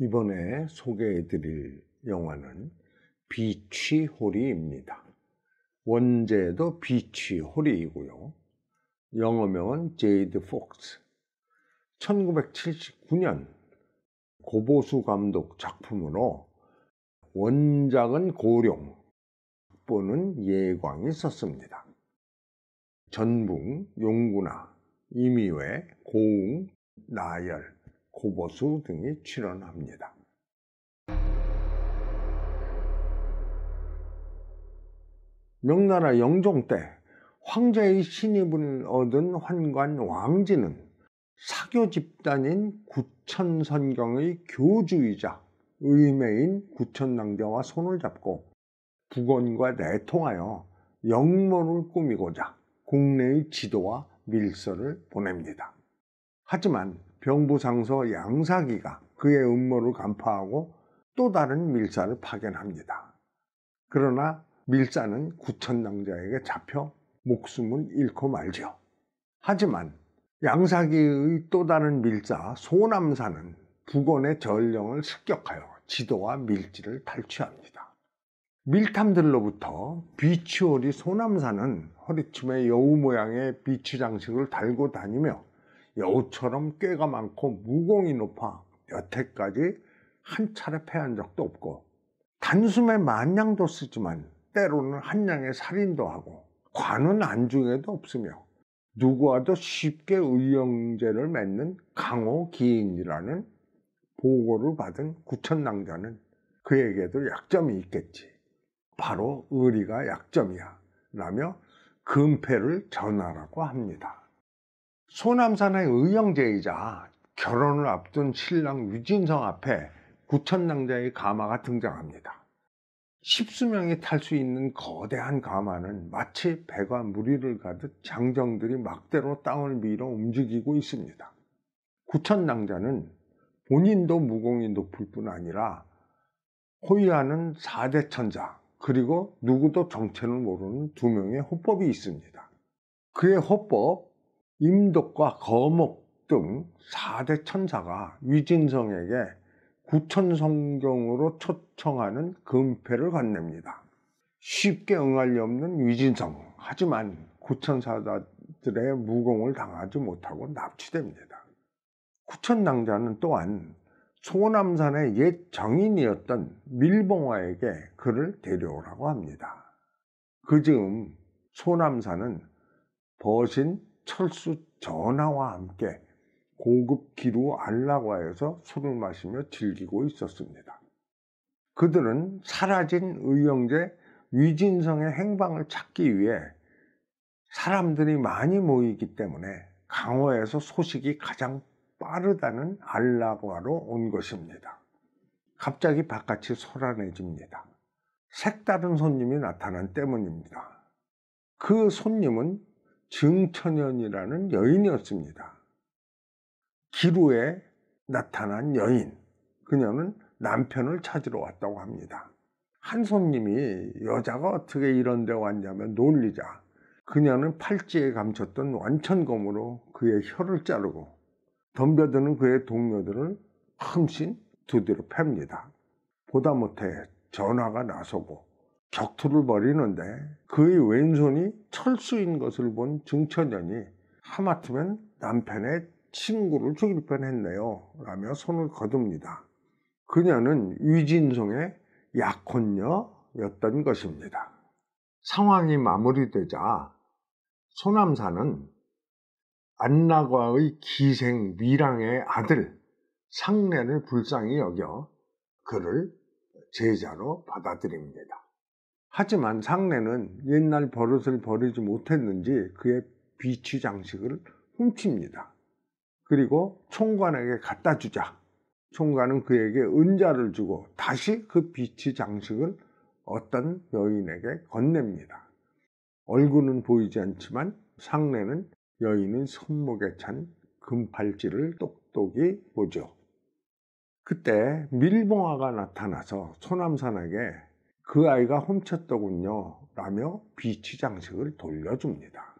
이번에 소개해 드릴 영화는 비치호리입니다. 원제도 비치호리이고요. 영어명은 제이드 폭스. 1979년 고보수 감독 작품으로 원작은 고룡, 극본은 예광이 썼습니다. 전붕, 용구나, 이미회, 고웅, 나열, 고보수 등이 출연합니다. 명나라 영종 때 황제의 신입을 얻은 환관 왕지는 사교 집단인 구천선경의 교주이자 의매인 구천낭자와 손을 잡고 북원과 내통하여 영모를 꾸미고자 국내의 지도와 밀서를 보냅니다. 하지만 병부상서 양사기가 그의 음모를 간파하고 또 다른 밀사를 파견합니다. 그러나 밀사는 구천당자에게 잡혀 목숨을 잃고 말죠. 하지만 양사기의 또 다른 밀사 소남사는 부건의 전령을 습격하여 지도와 밀지를 탈취합니다. 밀탐들로부터 비추오리 소남사는 허리춤에 여우 모양의 비추 장식을 달고 다니며 여우처럼 꾀가 많고 무공이 높아 여태까지 한 차례 패한 적도 없고 단숨에 만냥도 쓰지만 때로는 한냥의 살인도 하고 관은 안중에도 없으며 누구와도 쉽게 의형제를 맺는 강호 기인이라는 보고를 받은 구천낭자는 그에게도 약점이 있겠지 바로 의리가 약점이야 라며 금패를 전하라고 합니다 소남산의 의형제이자 결혼을 앞둔 신랑 유진성 앞에 구천낭자의 가마가 등장합니다. 십수명이 탈 수 있는 거대한 가마는 마치 배가 무리를 가듯 장정들이 막대로 땅을 밀어 움직이고 있습니다. 구천낭자는 본인도 무공이 높을 뿐 아니라 호위하는 사대 천자 그리고 누구도 정체를 모르는 두 명의 호법이 있습니다. 그의 호법 임독과 거목 등 4대 천사가 위진성에게 구천성경으로 초청하는 금패를 건넵니다. 쉽게 응할 리 없는 위진성 하지만 구천사자들의 무공을 당하지 못하고 납치됩니다. 구천낭자는 또한 소남산의 옛 정인이었던 밀봉화에게 그를 데려오라고 합니다. 그 즈음 소남산은 버신 철수 전화와 함께 고급 기루 알라과에서 술을 마시며 즐기고 있었습니다. 그들은 사라진 의형제 위진성의 행방을 찾기 위해 사람들이 많이 모이기 때문에 강화에서 소식이 가장 빠르다는 알라과로온 것입니다. 갑자기 바깥이 소란해집니다. 색다른 손님이 나타난 때문입니다. 그 손님은 증천연이라는 여인이었습니다. 기루에 나타난 여인, 그녀는 남편을 찾으러 왔다고 합니다. 한 손님이 여자가 어떻게 이런 데 왔냐며 놀리자 그녀는 팔찌에 감췄던 완천검으로 그의 혀를 자르고 덤벼드는 그의 동료들을 흠씬 두드려 팹니다. 보다 못해 전화가 나서고 격투를 벌이는데 그의 왼손이 철수인 것을 본 중천연이 하마터면 남편의 친구를 죽일 뻔했네요 라며 손을 거둡니다. 그녀는 위진송의 약혼녀였던 것입니다. 상황이 마무리되자 소남사는 안나과의 기생 미랑의 아들 상례를 불쌍히 여겨 그를 제자로 받아들입니다. 하지만 상례는 옛날 버릇을 버리지 못했는지 그의 비치 장식을 훔칩니다. 그리고 총관에게 갖다 주자. 총관은 그에게 은자를 주고 다시 그 비치 장식을 어떤 여인에게 건넵니다. 얼굴은 보이지 않지만 상례는 여인은 손목에 찬 금팔찌를 똑똑히 보죠. 그때 밀봉화가 나타나서 소남산에게 그 아이가 훔쳤더군요 라며 비치장식을 돌려줍니다.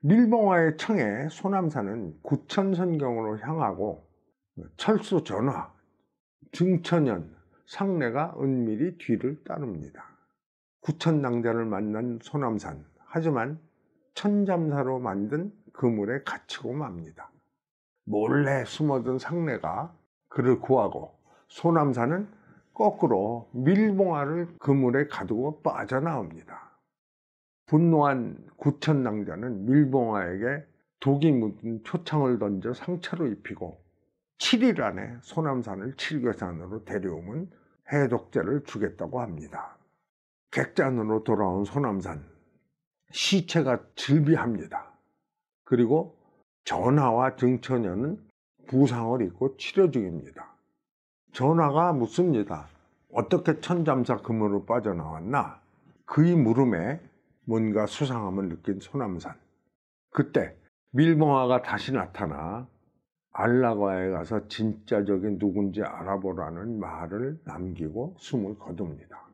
릴봉화의 청에 소남사는 구천선경으로 향하고 철수 전화, 증천연, 상례가 은밀히 뒤를 따릅니다. 구천낭자를 만난 소남산 하지만 천잠사로 만든 그물에 갇히고 맙니다. 몰래 숨어든 상례가 그를 구하고 소남산은 거꾸로 밀봉아를 그물에 가두고 빠져나옵니다. 분노한 구천 낭자는 밀봉아에게 독이 묻은 표창을 던져 상처로 입히고 7일 안에 소남산을 칠교산으로 데려오면 해독제를 주겠다고 합니다. 객잔으로 돌아온 소남산 시체가 즐비합니다. 그리고 전하와 증천녀는 부상을 입고 치료 중입니다. 전화가 묻습니다. 어떻게 천잠사 금으로 빠져나왔나? 그의 물음에 뭔가 수상함을 느낀 소남산. 그때 밀봉화가 다시 나타나 알라과에 가서 진짜적인 누군지 알아보라는 말을 남기고 숨을 거둡니다.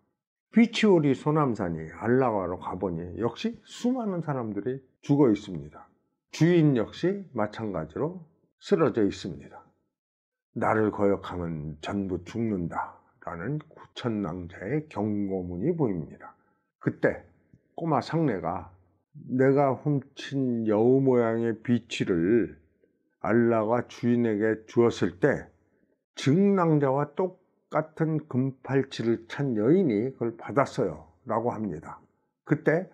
비치오리 소남산이 알라과로 가보니 역시 수많은 사람들이 죽어 있습니다. 주인 역시 마찬가지로 쓰러져 있습니다. 나를 거역하면 전부 죽는다라는 구천낭자의 경고문이 보입니다. 그때 꼬마 상례가 내가 훔친 여우 모양의 비치를 알라가 주인에게 주었을 때 증낭자와 똑같은 금팔찌를 찬 여인이 그걸 받았어요 라고 합니다. 그때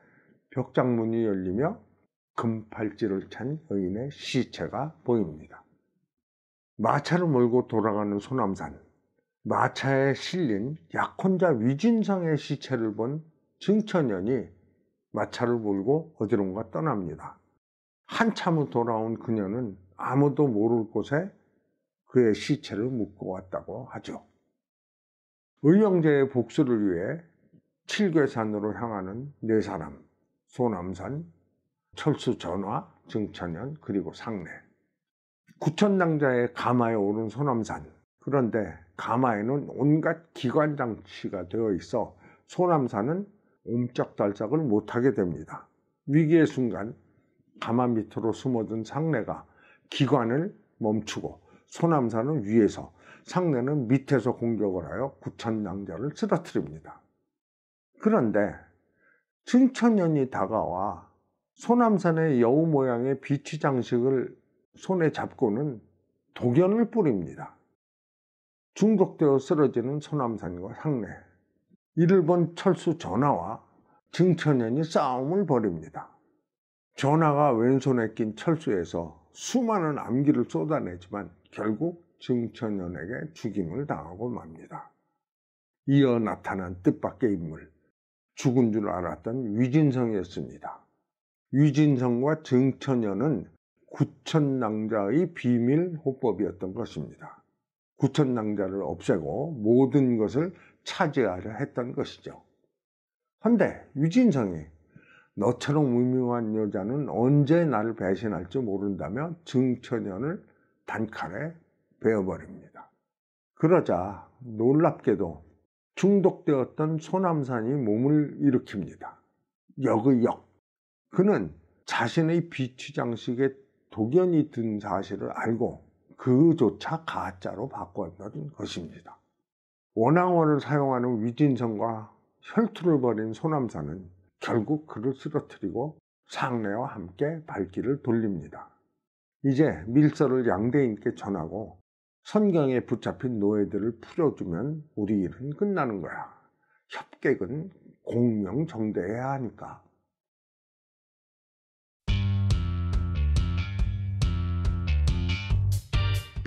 벽장문이 열리며 금팔찌를 찬 여인의 시체가 보입니다. 마차를 몰고 돌아가는 소남산, 마차에 실린 약혼자 위진상의 시체를 본 증천연이 마차를 몰고 어디론가 떠납니다. 한참 후 돌아온 그녀는 아무도 모를 곳에 그의 시체를 묶어 왔다고 하죠. 의영제의 복수를 위해 칠괴산으로 향하는 네 사람, 소남산, 철수전화, 증천연, 그리고 상례. 구천당자의 가마에 오른 소남산 그런데 가마에는 온갖 기관장치가 되어 있어 소남산은 옴짝달싹을 못하게 됩니다 위기의 순간 가마 밑으로 숨어든 상례가 기관을 멈추고 소남산은 위에서 상례는 밑에서 공격을 하여 구천당자를 쓰러뜨립니다 그런데 승천년이 다가와 소남산의 여우 모양의 비치 장식을 손에 잡고는 독연을 뿌립니다. 중독되어 쓰러지는 소남산과 상례 이를 본 철수 전하와 증천연이 싸움을 벌입니다. 전하가 왼손에 낀 철수에서 수많은 암기를 쏟아내지만 결국 증천연에게 죽임을 당하고 맙니다. 이어 나타난 뜻밖의 인물, 죽은 줄 알았던 위진성이었습니다. 위진성과 증천연은 구천낭자의 비밀 호법이었던 것입니다. 구천낭자를 없애고 모든 것을 차지하려 했던 것이죠. 헌데 유진성이 너처럼 무명한 여자는 언제 나를 배신할지 모른다며 증천연을 단칼에 베어버립니다. 그러자 놀랍게도 중독되었던 소남산이 몸을 일으킵니다. 역의 역. 그는 자신의 비취장식에 독연이 든 사실을 알고 그조차 가짜로 바꿨던 것입니다. 원앙어를 사용하는 위진성과 혈투를 벌인 소남사는 결국 그를 쓰러뜨리고 상례와 함께 발길을 돌립니다. 이제 밀서를 양대인께 전하고 선경에 붙잡힌 노예들을 풀어주면 우리 일은 끝나는 거야. 협객은 공명정대해야 하니까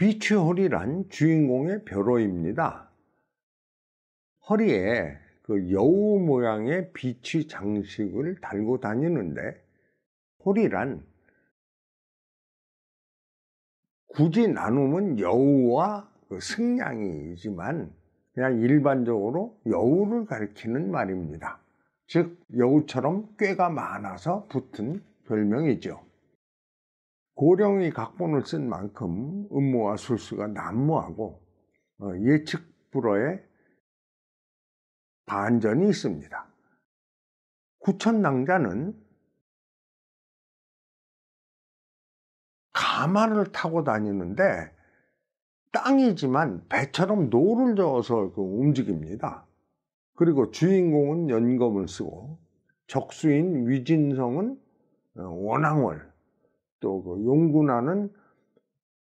비치 허리란 주인공의 벼로입니다. 허리에 그 여우 모양의 비치 장식을 달고 다니는데 허리란 굳이 나눔은 여우와 그 승냥이지만 그냥 일반적으로 여우를 가리키는 말입니다. 즉 여우처럼 꾀가 많아서 붙은 별명이죠. 고령이 각본을 쓴 만큼 음모와 술수가 난무하고 어, 예측 불허의 반전이 있습니다. 구천낭자는 가마를 타고 다니는데 땅이지만 배처럼 노를 저어서 그 움직입니다. 그리고 주인공은 연검을 쓰고 적수인 위진성은 어, 원앙을 또그 용군하는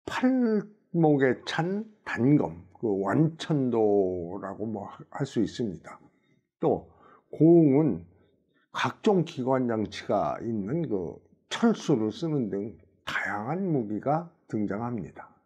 팔목에 찬 단검, 그 완천도라고 뭐 할 수 있습니다. 또 고흥은 각종 기관 장치가 있는 그 철수를 쓰는 등 다양한 무기가 등장합니다.